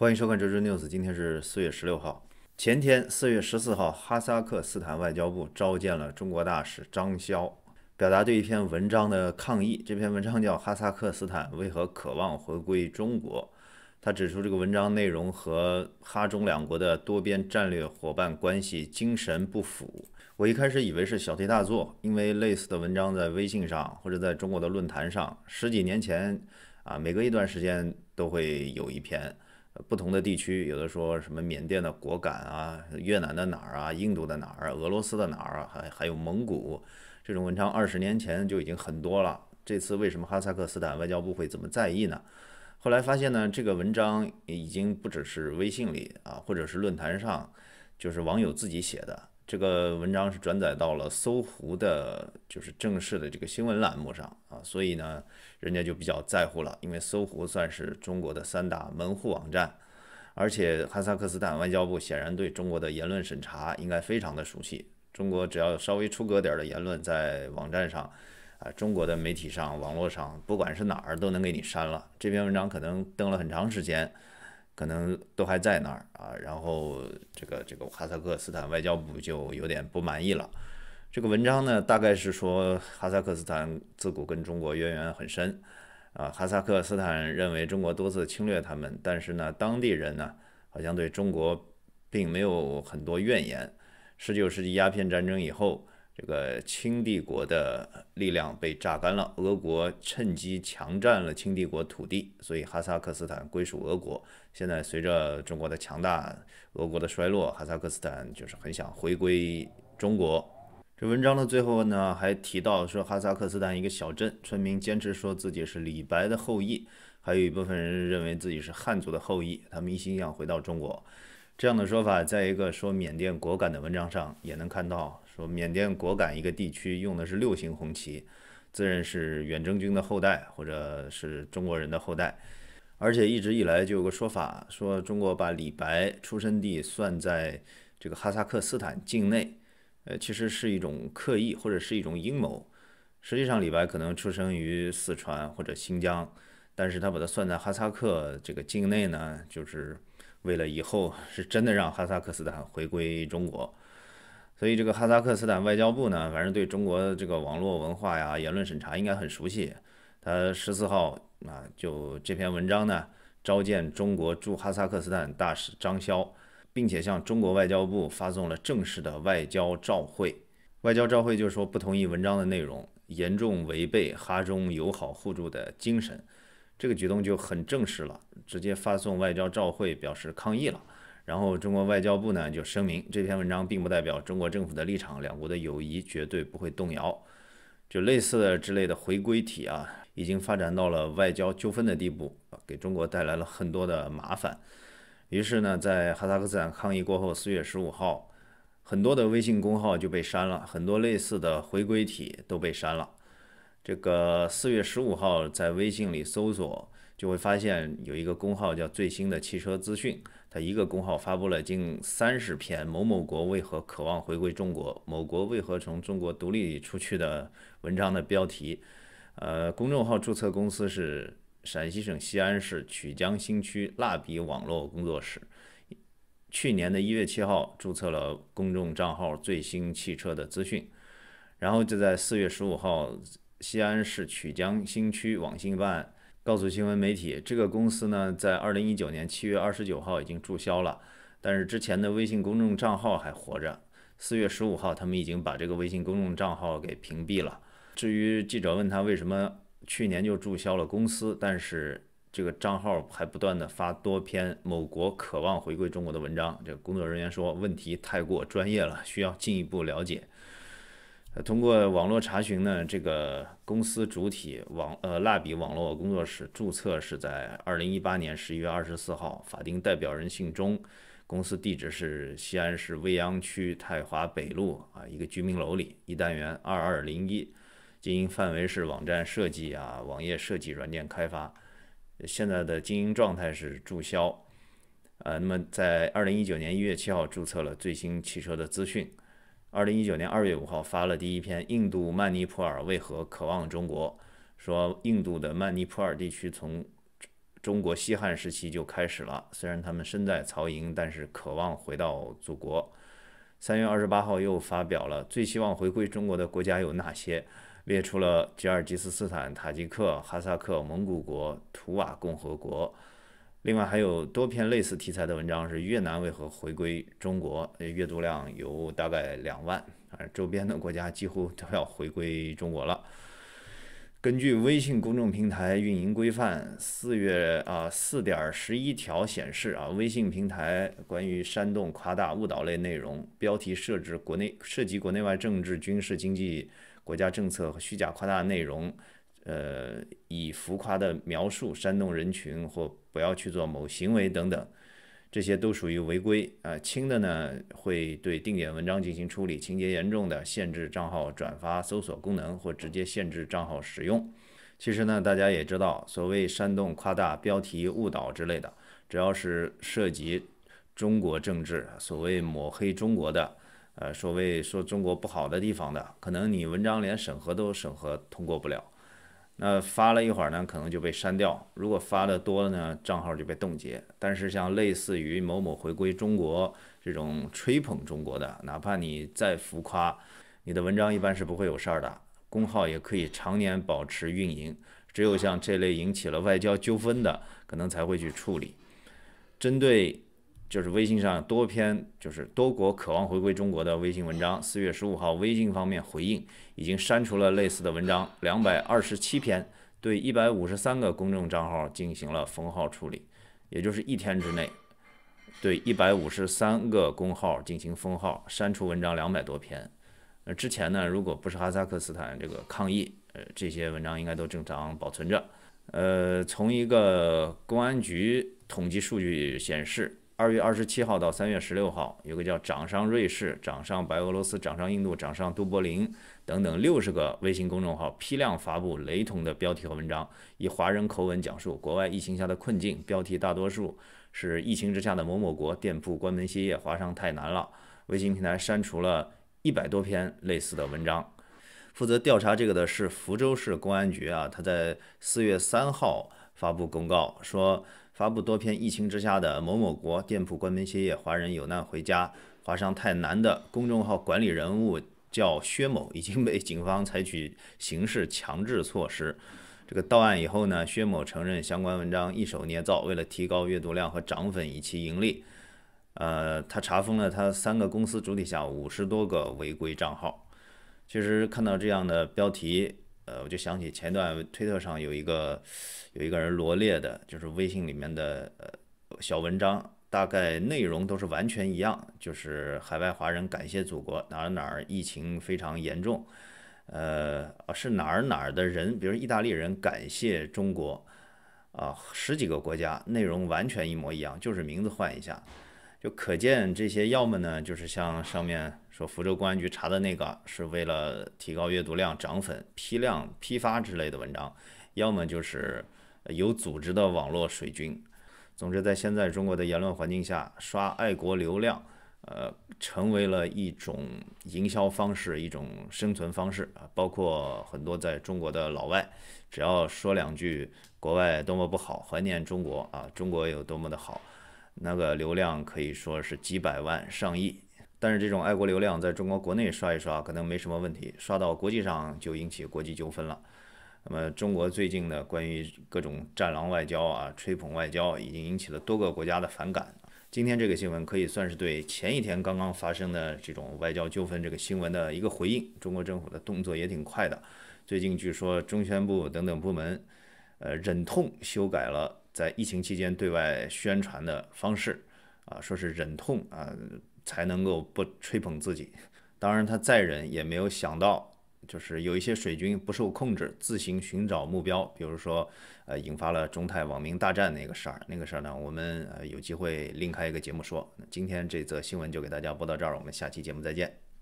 欢迎收看《周周 news》，今天是四月十六号，前天四月十四号，哈萨克斯坦外交部召见了中国大使张潇，表达对一篇文章的抗议。这篇文章叫《哈萨克斯坦为何渴望回归中国》。他指出，这个文章内容和哈中两国的多边战略伙伴关系精神不符。我一开始以为是小题大做，因为类似的文章在微信上或者在中国的论坛上，十几年前啊，每隔一段时间都会有一篇。不同的地区，有的说什么缅甸的果敢啊，越南的哪儿啊，印度的哪儿，俄罗斯的哪儿，还还有蒙古，这种文章二十年前就已经很多了。这次为什么哈萨克斯坦外交部会这么在意呢？后来发现呢，这个文章已经不只是微信里啊，或者是论坛上，就是网友自己写的。这个文章是转载到了搜狐的，就是正式的这个新闻栏目上啊，所以呢，人家就比较在乎了，因为搜狐算是中国的三大门户网站，而且哈萨克斯坦外交部显然对中国的言论审查应该非常的熟悉，中国只要稍微出格点儿的言论在网站上，啊，中国的媒体上、网络上，不管是哪儿都能给你删了。这篇文章可能登了很长时间。可能都还在那儿啊，然后这个这个哈萨克斯坦外交部就有点不满意了。这个文章呢，大概是说哈萨克斯坦自古跟中国渊源很深啊，哈萨克斯坦认为中国多次侵略他们，但是呢，当地人呢好像对中国并没有很多怨言。十九世纪鸦片战争以后。这个清帝国的力量被榨干了，俄国趁机强占了清帝国土地，所以哈萨克斯坦归属俄国。现在随着中国的强大，俄国的衰落，哈萨克斯坦就是很想回归中国。这文章的最后呢还提到说，哈萨克斯坦一个小镇村民坚持说自己是李白的后裔，还有一部分人认为自己是汉族的后裔，他们一心想回到中国。这样的说法，在一个说缅甸果敢的文章上也能看到。说缅甸果敢一个地区用的是六星红旗，自认是远征军的后代，或者是中国人的后代，而且一直以来就有个说法，说中国把李白出生地算在这个哈萨克斯坦境内，呃，其实是一种刻意或者是一种阴谋。实际上，李白可能出生于四川或者新疆，但是他把它算在哈萨克这个境内呢，就是为了以后是真的让哈萨克斯坦回归中国。所以这个哈萨克斯坦外交部呢，反正对中国这个网络文化呀、言论审查应该很熟悉。他十四号啊，就这篇文章呢，召见中国驻哈萨克斯坦大使张潇，并且向中国外交部发送了正式的外交照会。外交照会就是说不同意文章的内容，严重违背哈中友好互助的精神。这个举动就很正式了，直接发送外交照会表示抗议了。然后中国外交部呢就声明，这篇文章并不代表中国政府的立场，两国的友谊绝对不会动摇。就类似的之类的回归体啊，已经发展到了外交纠纷的地步，给中国带来了很多的麻烦。于是呢，在哈萨克斯坦抗议过后，四月十五号，很多的微信公号就被删了，很多类似的回归体都被删了。这个四月十五号在微信里搜索，就会发现有一个公号叫“最新的汽车资讯”。他一个公号发布了近三十篇“某某国为何渴望回归中国，某国为何从中国独立出去”的文章的标题，呃，公众号注册公司是陕西省西安市曲江新区蜡笔网络工作室，去年的一月七号注册了公众账号“最新汽车”的资讯，然后就在四月十五号，西安市曲江新区网信办。告诉新闻媒体，这个公司呢，在二零一九年七月二十九号已经注销了，但是之前的微信公众账号还活着。四月十五号，他们已经把这个微信公众账号给屏蔽了。至于记者问他为什么去年就注销了公司，但是这个账号还不断的发多篇某国渴望回归中国的文章，这工作人员说问题太过专业了，需要进一步了解。通过网络查询呢，这个公司主体网呃蜡笔网络工作室注册是在二零一八年十一月二十四号，法定代表人姓钟，公司地址是西安市未央区太华北路啊一个居民楼里一单元二二零一，经营范围是网站设计啊，网页设计软件开发，现在的经营状态是注销，呃，那么在二零一九年一月七号注册了最新汽车的资讯。二零一九年二月五号发了第一篇《印度曼尼普尔为何渴望中国》，说印度的曼尼普尔地区从中国西汉时期就开始了，虽然他们身在曹营，但是渴望回到祖国。三月二十八号又发表了《最希望回归中国的国家有哪些》，列出了吉尔吉斯斯坦、塔吉克、哈萨克、蒙古国、图瓦共和国。另外还有多篇类似题材的文章是越南为何回归中国，阅读量有大概两万，而周边的国家几乎都要回归中国了。根据微信公众平台运营规范，四月啊四点十一条显示啊，微信平台关于煽动、夸大、误导类内容标题设置国内涉及国内外政治、军事、经济、国家政策和虚假夸大内容。呃，以浮夸的描述煽动人群，或不要去做某行为等等，这些都属于违规啊。轻的呢，会对定点文章进行处理；情节严重的，限制账号转发、搜索功能，或直接限制账号使用。其实呢，大家也知道，所谓煽动、夸大标题、误导之类的，只要是涉及中国政治，所谓抹黑中国的，呃，所谓说中国不好的地方的，可能你文章连审核都审核通过不了。那发了一会儿呢，可能就被删掉。如果发的多了呢，账号就被冻结。但是像类似于某某回归中国这种吹捧中国的，哪怕你再浮夸，你的文章一般是不会有事儿的，公号也可以常年保持运营。只有像这类引起了外交纠纷的，可能才会去处理。针对。就是微信上多篇，就是多国渴望回归中国的微信文章。四月十五号，微信方面回应，已经删除了类似的文章两百二十七篇，对一百五十三个公众账号进行了封号处理。也就是一天之内，对一百五十三个公号进行封号，删除文章两百多篇。呃，之前呢，如果不是哈萨克斯坦这个抗议，呃，这些文章应该都正常保存着。呃，从一个公安局统计数据显示。二月二十七号到三月十六号，有个叫“掌上瑞士”“掌上白俄罗斯”“掌上印度”“掌上都柏林”等等六十个微信公众号，批量发布雷同的标题和文章，以华人口吻讲述国外疫情下的困境。标题大多数是“疫情之下的某某国店铺关门歇业，华商太难了”。微信平台删除了一百多篇类似的文章。负责调查这个的是福州市公安局啊，他在四月三号发布公告说。发布多篇疫情之下的某某国店铺关门歇业、华人有难回家、华商太难的公众号管理人物叫薛某，已经被警方采取刑事强制措施。这个到案以后呢，薛某承认相关文章一手捏造，为了提高阅读量和涨粉，以及盈利，呃，他查封了他三个公司主体下五十多个违规账号。其实看到这样的标题。呃，我就想起前段推特上有一个，有一个人罗列的，就是微信里面的呃小文章，大概内容都是完全一样，就是海外华人感谢祖国，哪儿哪儿疫情非常严重，呃，是哪儿哪儿的人，比如意大利人感谢中国，啊，十几个国家内容完全一模一样，就是名字换一下。就可见这些，要么呢，就是像上面说福州公安局查的那个，是为了提高阅读量、涨粉、批量批发之类的文章；要么就是有组织的网络水军。总之，在现在中国的言论环境下，刷爱国流量，呃，成为了一种营销方式、一种生存方式啊。包括很多在中国的老外，只要说两句国外多么不好，怀念中国啊，中国有多么的好。那个流量可以说是几百万上亿，但是这种爱国流量在中国国内刷一刷可能没什么问题，刷到国际上就引起国际纠纷了。那么中国最近呢，关于各种战狼外交啊、吹捧外交，已经引起了多个国家的反感。今天这个新闻可以算是对前一天刚刚发生的这种外交纠纷这个新闻的一个回应。中国政府的动作也挺快的，最近据说中宣部等等部门，呃，忍痛修改了。在疫情期间对外宣传的方式，啊，说是忍痛啊才能够不吹捧自己。当然，他再忍也没有想到，就是有一些水军不受控制，自行寻找目标，比如说，呃，引发了中泰网民大战那个事儿。那个事儿呢，我们呃有机会另开一个节目说。今天这则新闻就给大家播到这儿，我们下期节目再见。